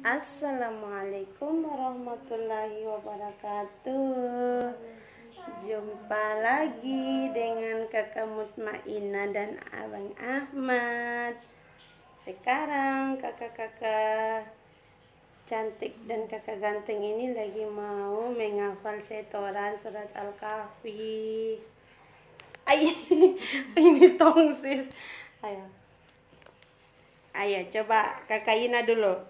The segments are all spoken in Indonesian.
Assalamualaikum warahmatullahi wabarakatuh Jumpa lagi dengan kakak Mutmainah dan abang Ahmad Sekarang kakak-kakak cantik dan kakak ganteng ini lagi mau menghafal setoran surat Al-Kahfi Ayah, ini tongsis Ayo Ayo coba kakak Ina dulu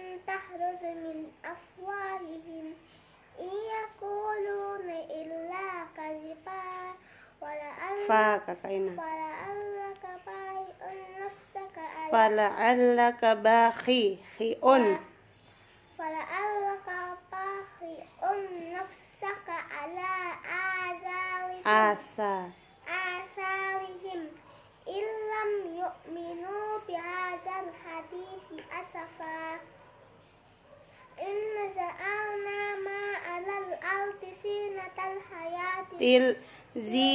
apa kakaknya fala'allaka bakhi khi'un fala'allaka bakhi'un nafsaka ala azalihim asa asalihim illam yu'minu bi hazal hadisi asafa inna za'alna ma alal ardi sinatal hayati til zi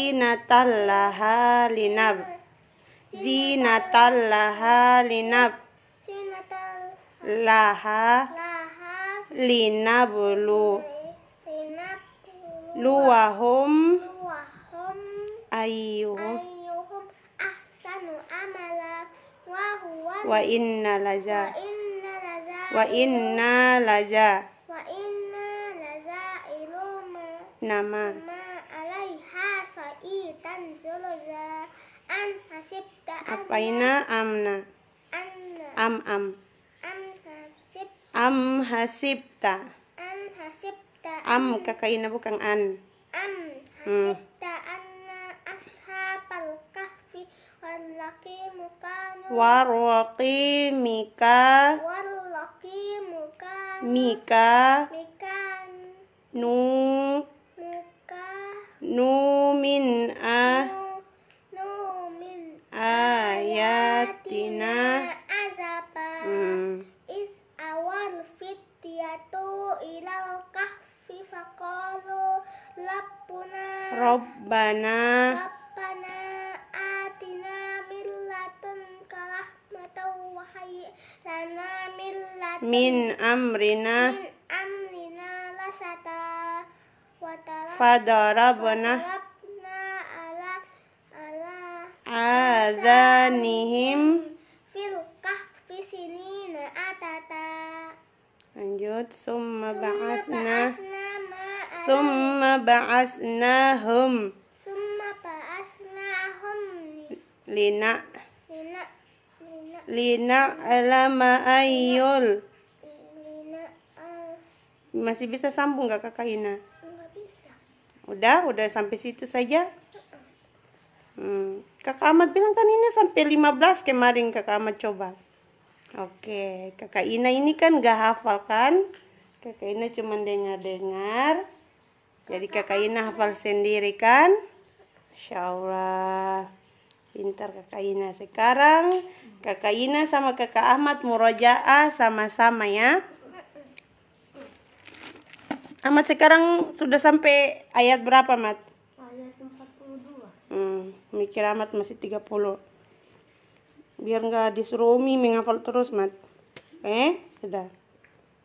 zinatan linab zinatan laha linab laha linablu luahum ayyuhum ahsanu amala wa inna laja wa inna laja nama Ya. Apa ina amna Am am Am hasibta Am hasibta Am Am kakak ina bukan an Am hasibta ta hmm. Anna ashabal kahfi Walaki mukanu Warwaki mika Warwaki mukanu Mika Mikanu Muka ah Rabbana Rabbana Rabbana atina min ladunka rahmatan wa hayyi lana min ladunka min amrina min amrina rasata wa fadarabna azanihim fil kahfi sinina atata lanjut summa ba'asna summa ba'asnahum summa ba'asnahum lina lina lina alama ayyul masih bisa sambung gak kakak Ina? Enggak bisa. Udah, udah sampai situ saja. Hmm. Kakak Ahmad bilang kan ina sampai 15 kemarin kakak Ahmad coba. Oke, kakak Ina ini kan gak hafal kan? Kakak Ina cuma dengar-dengar. Jadi kakak Ina hafal sendiri kan? Insya Allah. Pintar kakak Ina. Sekarang kakak Ina sama kakak Ahmad murojaah sama-sama ya. Ahmad sekarang sudah sampai ayat berapa, Mat? Ayat 42. Hmm, mikir Ahmad masih 30. Biar nggak disuruh Umi menghafal terus, Mat. Eh, sudah.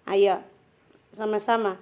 Ayo. Sama-sama.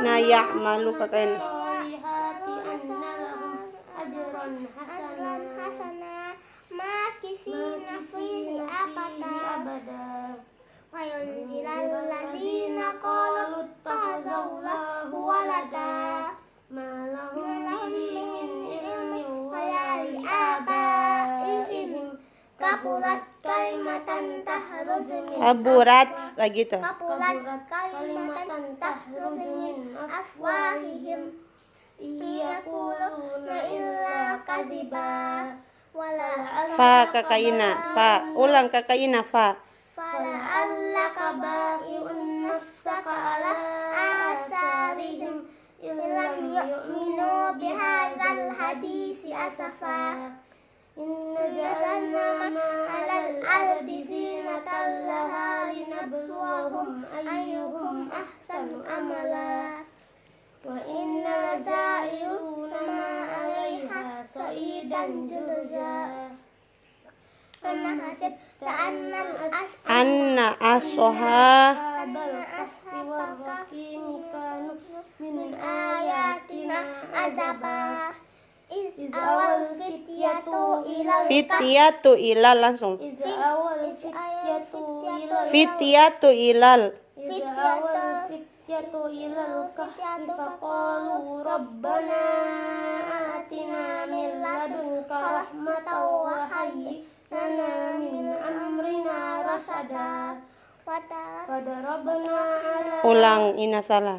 na malu katanya. Kapulat kalimatan min fa kakaina fa ulang kakaina fa Inna ja'alna ma 'alal ardi zinatan laha linabluwahum ayyuhum ahsanu amala wa inna la'ayyuna ma 'alaiha sa'idan jalza Anna hasib ta'anna Anna asoha Is awal ilal langsung fitiatu ilal Ulang, Ina salah.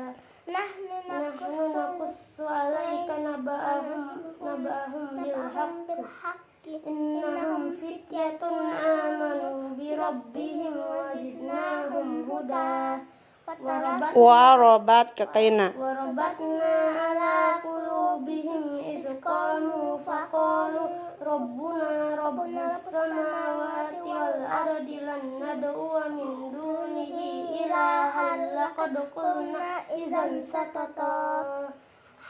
بالحق إنهم فتية آمنوا بربهم وزدناهم هدى وربت كقينا وربتنا على قلوبهم إذ قاموا فقالوا ربنا رب السماوات والأرض لن ندعو من دونه إلها لقد قلنا إذا ستطا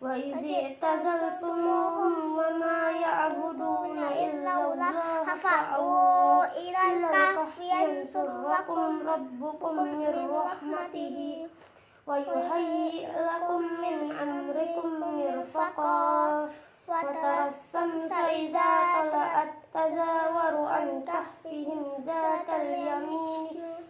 وإذ اعتزلتموهم وما يعبدون إلا الله فأووا إلى الكهف ينصركم ربكم من رحمته ويهيئ لكم من أمركم مرفقا وترى الشمس إذا طلعت تزاور عن كهفهم ذات اليمين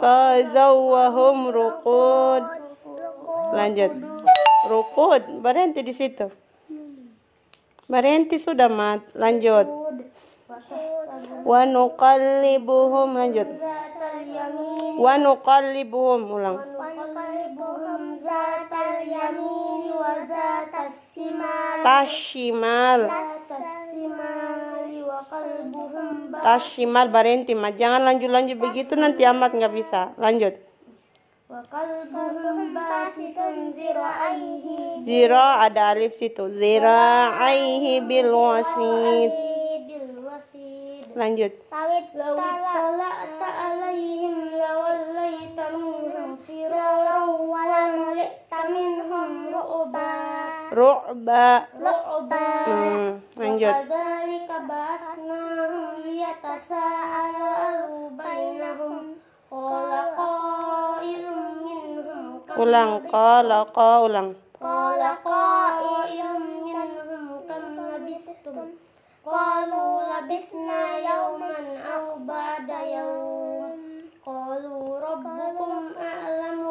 Kazawahum rukud. Lanjut. Rukud, berhenti di situ. Berhenti sudah mat. Lanjut. Wanukalibuhum nuqallibuhum lanjut. Wa nuqallibuhum ulang. Tashimal. Tashimal. Tashimal barentima. Jangan lanjut-lanjut begitu nanti amat nggak bisa. Lanjut. Zira ada alif situ. Zira aihi bil wasit. Lanjut ru'ba ru'ba hmm, lanjut ba'asnahum ulang qala ulang qala qailum minhum kam labistum qalu labisna yawman aw ba'da a'lamu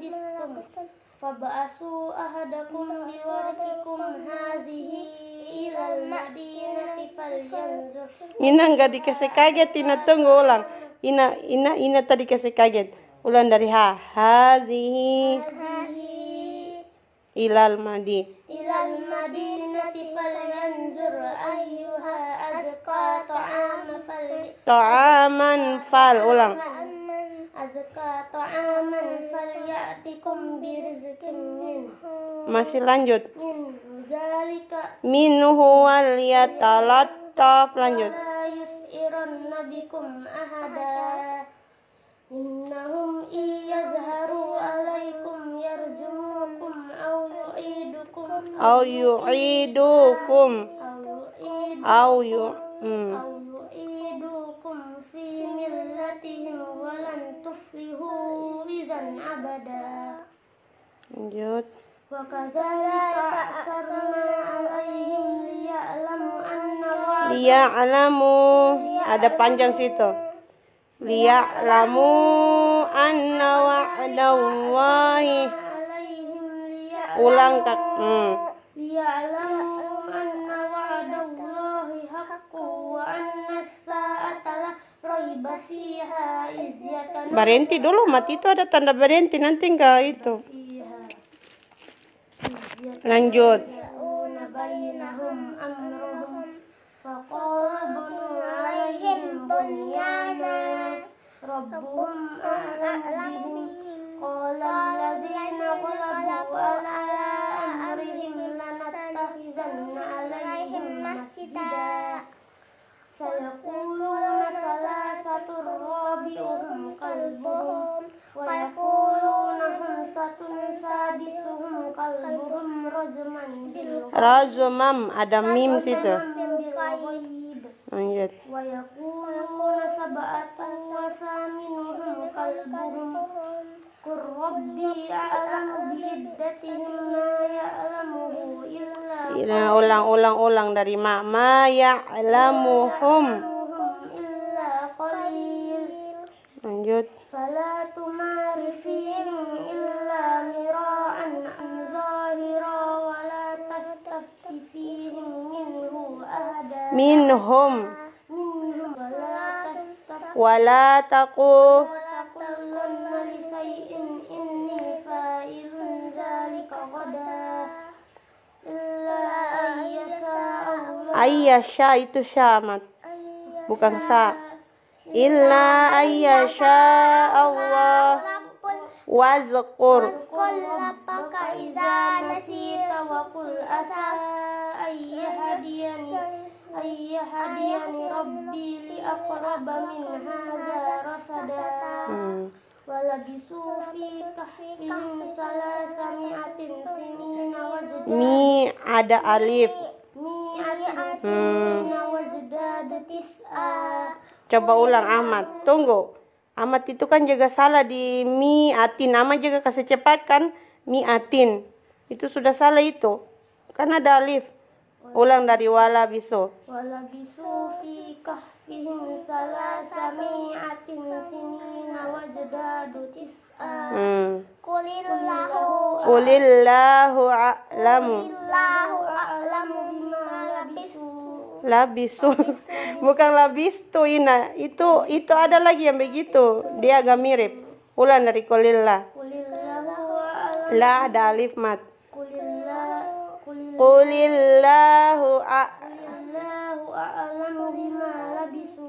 bima labistum فابعثوا أحدكم Ina nggak dikasih kaget, Ina tunggu ulang. Ina, Ina, Ina tadi kasih kaget. Ulang dari ha, hazihi. Ilal madi. Ilal madinati falyanzur ayyuha azqa fal ulang masih lanjut minhu wal yatalattaf lanjut innahum iyazharu alaikum yarjumukum au yu'idukum au yu'idukum au yu'idukum hmm millatihim walan tuflihu izan abada lanjut wa kazalika asarna alaihim liya'lamu anna liya'lamu ada panjang situ liya'lamu anna wa'dallahi ulang kak hmm. liya'lamu anna wa'dallahi haqqu wa anna sa'ata Berhenti dulu, mati itu ada tanda berhenti nanti enggak itu. Lanjut. Razumam قلبهم ada mim situ ويقولون سبعة oh, iya. ulang ulang ulang dari ma ya ya. lanjut fala tumari illa minhum minhum taqu syah itu syamat bukan sa Inna ayyasha Allah wazkur rabbaka iza nasita wa qul asa ayyahadiyani ayyahadiyani rabbi li aqraba min hadza rasada ولبسوا في كهفهم ثلاثمائة سنين وزداد مي ada alif مي ada سنين hmm. تسعة Coba ulang Ahmad. Tunggu. Ahmad itu kan jaga salah di mi atin nama jaga kasih cepat kan mi atin Itu sudah salah itu. Karena ada alif. Ulang dari wala bisu. Wala bisu fi kahfihim salasa mi'atin sinina wajdadu tis'a. Hmm. Kulillahu Kulillahu a'lamu. Kulillahu a'lamu bima labisu labisu bukan labistu ina itu itu ada lagi yang begitu dia agak mirip ulang dari kulilla la ada alif mat kulillahu a a'lamu labisu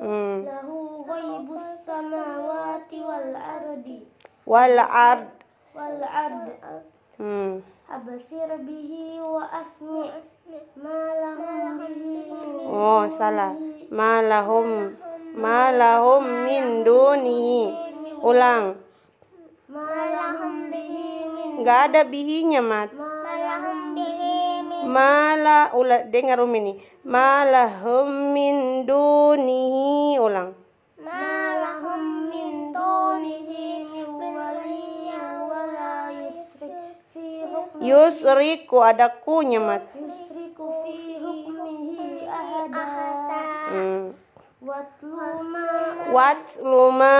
hmm. lahu ghaibus samawati wal ardi wal ard wal ard hmm. abasir bihi wa asmi' Oh, salah. Malahum malahum min dunihi. Ulang. Malahum bihi min. Gak ada bihinya, Mat. Malahum bihi min. Mala ula dengar umi ini. Malahum min dunihi. Ulang. Malahum min dunihi min waliya Yusriku ada kunya, Mat. Yusriku ahada Watluma Watluma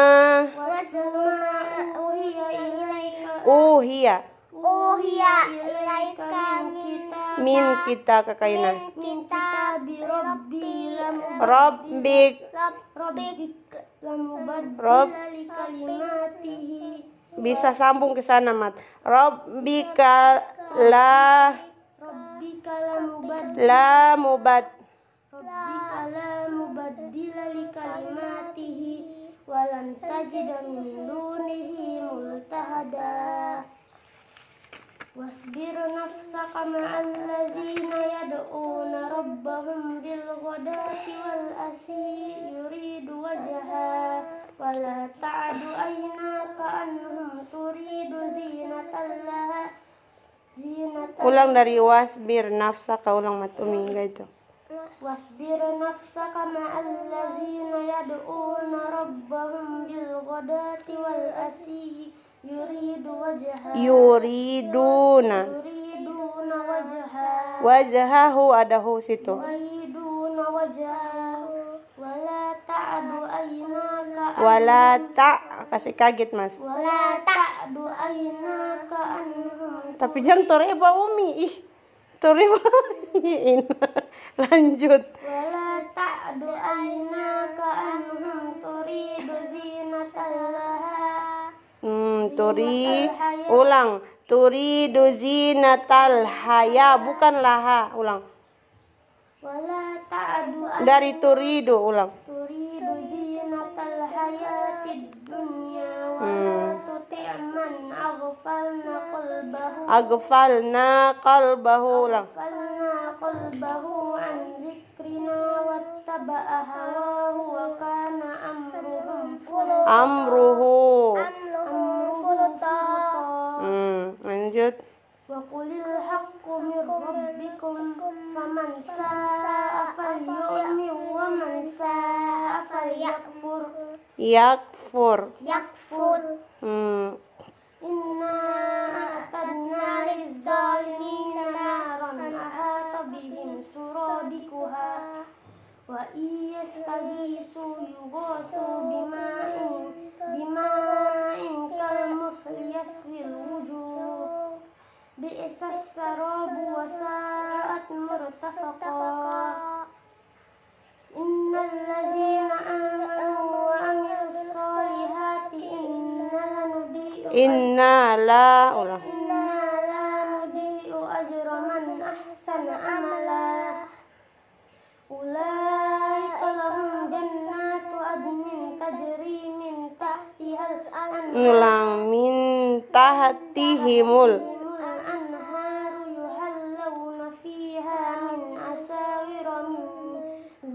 Watluma uhiya Min kita kekainan kita bi rabbi bisa sambung ke sana mat Rabbika la Rabbika la mubaddila la mubad Rabbika la mubaddila li kalimatihi walan tajida min dunihi multahada wasbir nafsaka ma'al ladzina yad'una rabbahum bil ghadati wal asyi yuridu wajha wala ta'du aynaka anhum turidu zinatan Ulang dari wasbir nafsa ka ulang matumi gitu. Wasbir nafsa nafsaka ma'alladzina yad'una rabbahum bil ghadati wal asyi yuridu wajha yuriduna yuriduna wajha wajhahu adahu situ yuriduna wajha wala ta'du ayna ka wala ta'du pasti kaget mas tapi jangan toreba umi ih toreba lanjut hmm turi ulang turi natal haya bukan laha ulang dari turi do ulang turi Ayo tidurnya, waktu teman Agfal nakal bahul, Agfal nakal bahul lah. Nakal amruhum full. Amruh. Amruhum full Hmm, lanjut. Wakulil yakfur yakfur yakfur. Hm. Innaatul Rizalina ramah tabihim surah Wa ihsanhi suyuq su bima in bima in wujud. بئس السراب وساءت مرتفقا إن الذين آمنوا وعملوا الصالحات إنا لا نضيء إنا لا نضيء أجر من أحسن عملا أولئك لهم جنات عدن تجري من تحتها الأنهار من تحتهم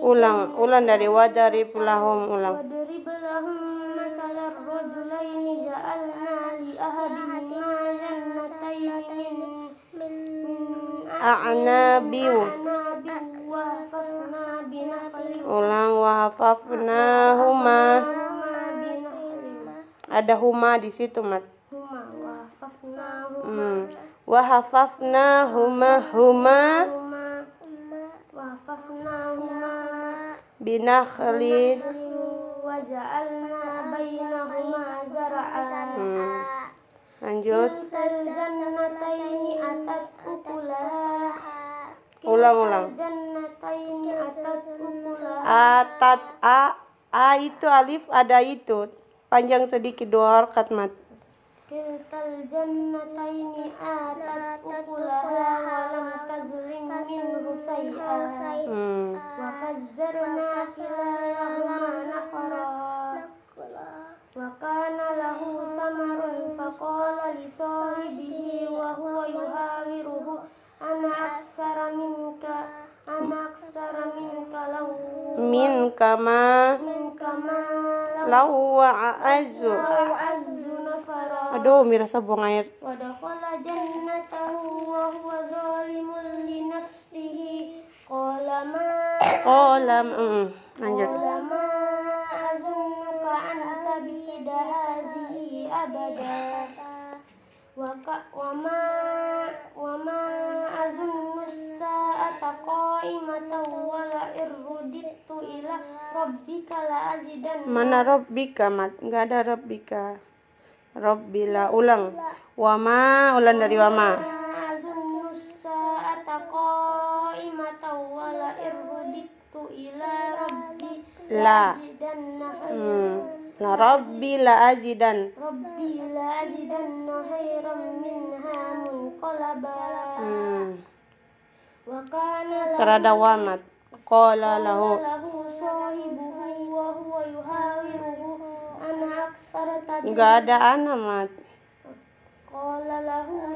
ulang ulang dari wadarib lahum ulang wadarib lahum مثل الرجلين جعلنا ulang ada huma di situ mat hmm. huma huma, huma huma binakhlin wa ja'alna bainahuma zar'an hmm. lanjut ulang ulang atat a a itu alif ada itu panjang sedikit dua harakat mat kiltal jannataini atat walam tazlim minhu say'a hmm. wa fajjarna wa kana lahu samarun faqala li sahibihi wa huwa yuhawiruhu ana aktsara minka ana Aduh, mirasa buang air. jannatahu Mana Robika Mat? Enggak ada Robika. Robbila ulang. Wama ulang dari wama. La. Hmm. Nah, Rabbi la azidan. Rabbi la azidan khairan minha munqalaba. Hmm. Wa kana Terada wamat. Qala lahu. Lahu sahibuhu wa huwa yuhawiruhu Enggak ada ana Qala lahu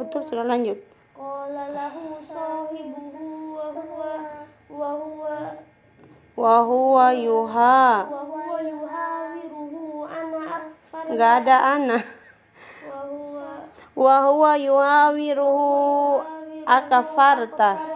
betul sudah lanjut. Qala lahu sahibuhu wa huwa wa huwa wa yuha. Enggak ada ana. Wahua huwa wa akafarta.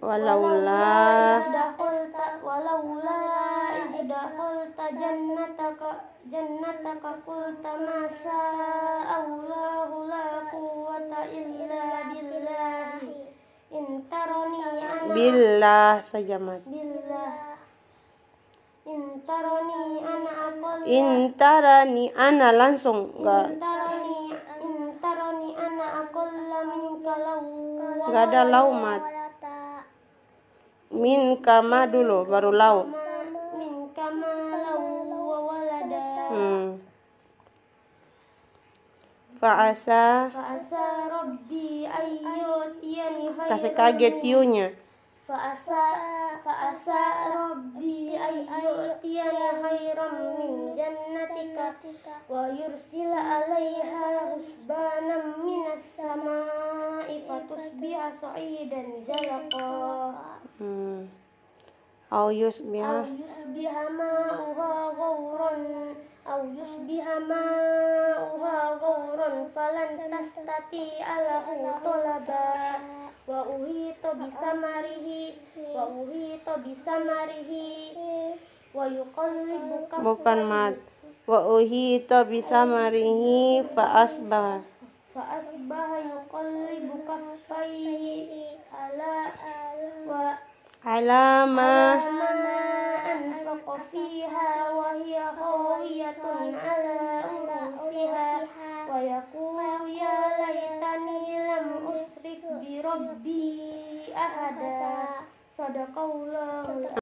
walaula walaula idakhalta jannataka jannataka qulta ma Allahu la quwwata illa billahi intaroni ana billah saja mat billah intaroni ana akol intarani ana langsung enggak intaroni intaroni ana akol minka kalau. enggak ada laumat min kama dulu baru lau min kama lau wa walada hmm. fa'asa asa rabbi ayyutiyani kasih kaget yunya fa'asa fa'asa rabbi ayyutiya khairan min jannatika wa yursila alaiha husbanam minas sama'i fatusbiha sa'idan jalaqa hmm. Aw yusbiha Aw yusbiha أو يصبح ماؤها غورا فلن تستطيع له طلبا وأهيط بثمره وأهيط بثمره ويقلب bukan mat wa to bisa marihi asbah fa asbah yuqallibu kaffaihi ala wa alama, alama فاستبق فيها وهي خاوية على عروشها ويقول يا ليتني لم أشرك بربي أحدا صدق الله